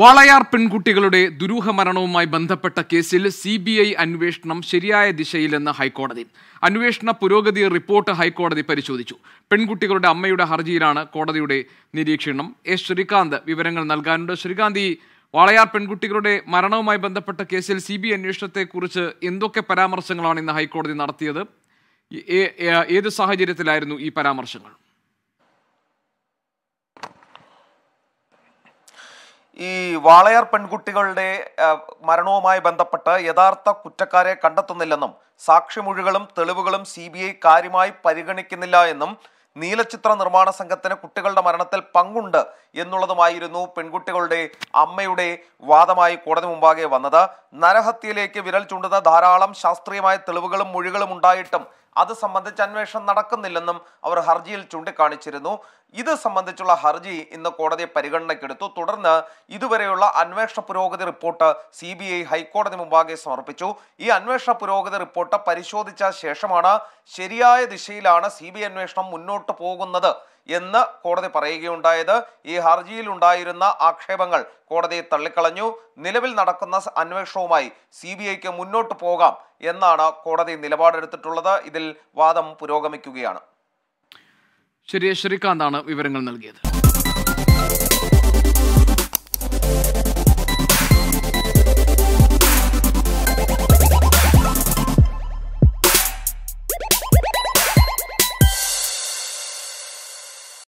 വാളയാർ പെൺകുട്ടികളുടെ ദുരൂഹ മരണവുമായി ബന്ധപ്പെട്ട കേസിൽ സി ബി ഐ അന്വേഷണം ശരിയായ ദിശയിലെന്ന് ഹൈക്കോടതി അന്വേഷണ പുരോഗതി റിപ്പോർട്ട് ഹൈക്കോടതി പരിശോധിച്ചു പെൺകുട്ടികളുടെ അമ്മയുടെ ഹർജിയിലാണ് കോടതിയുടെ നിരീക്ഷണം എസ് ശ്രീകാന്ത് വിവരങ്ങൾ നൽകാനുണ്ട് ശ്രീകാന്ത് ഈ വാളയാർ പെൺകുട്ടികളുടെ മരണവുമായി ബന്ധപ്പെട്ട കേസിൽ സി ബി ഐ അന്വേഷണത്തെക്കുറിച്ച് എന്തൊക്കെ പരാമർശങ്ങളാണ് ഇന്ന് ഹൈക്കോടതി നടത്തിയത് ഏത് സാഹചര്യത്തിലായിരുന്നു ഈ പരാമർശങ്ങൾ ഈ വാളയാർ പെൺകുട്ടികളുടെ മരണവുമായി ബന്ധപ്പെട്ട് യഥാർത്ഥ കുറ്റക്കാരെ കണ്ടെത്തുന്നില്ലെന്നും സാക്ഷിമൊഴികളും തെളിവുകളും സി ബി ഐ കാര്യമായി പരിഗണിക്കുന്നില്ല എന്നും നീലചിത്ര നിർമ്മാണ സംഘത്തിന് കുട്ടികളുടെ മരണത്തിൽ പങ്കുണ്ട് എന്നുള്ളതുമായിരുന്നു പെൺകുട്ടികളുടെ അമ്മയുടെ വാദമായി കോടതി മുമ്പാകെ വന്നത് നരഹത്യയിലേക്ക് വിരൽ ചൂണ്ടുന്ന ധാരാളം ശാസ്ത്രീയമായ തെളിവുകളും മൊഴികളും ഉണ്ടായിട്ടും അത് സംബന്ധിച്ച് അന്വേഷണം നടക്കുന്നില്ലെന്നും അവർ ഹർജിയിൽ ചൂണ്ടിക്കാണിച്ചിരുന്നു ഇത് സംബന്ധിച്ചുള്ള ഹർജി ഇന്ന് കോടതി പരിഗണനയ്ക്കെടുത്തു തുടർന്ന് ഇതുവരെയുള്ള അന്വേഷണ പുരോഗതി റിപ്പോർട്ട് സി ബി ഐ ഹൈക്കോടതി മുമ്പാകെ സമർപ്പിച്ചു ഈ അന്വേഷണ പുരോഗതി റിപ്പോർട്ട് പരിശോധിച്ച ശേഷമാണ് ശരിയായ ദിശയിലാണ് സി ബി ഐ അന്വേഷണം മുന്നോട്ട് പോകുന്നത് എന്ന് കോടതി പറയുകയുണ്ടായത് ഈ ഹർജിയിൽ ഉണ്ടായിരുന്ന ആക്ഷേപങ്ങൾ കോടതി തള്ളിക്കളഞ്ഞു നിലവിൽ നടക്കുന്ന അന്വേഷണവുമായി സി ബി ഐക്ക് മുന്നോട്ട് പോകാം എന്നാണ് കോടതി നിലപാടെടുത്തിട്ടുള്ളത് ഇതിൽ വാദം പുരോഗമിക്കുകയാണ് ശരി ശ്രീകാന്താണ് വിവരങ്ങൾ നൽകിയത്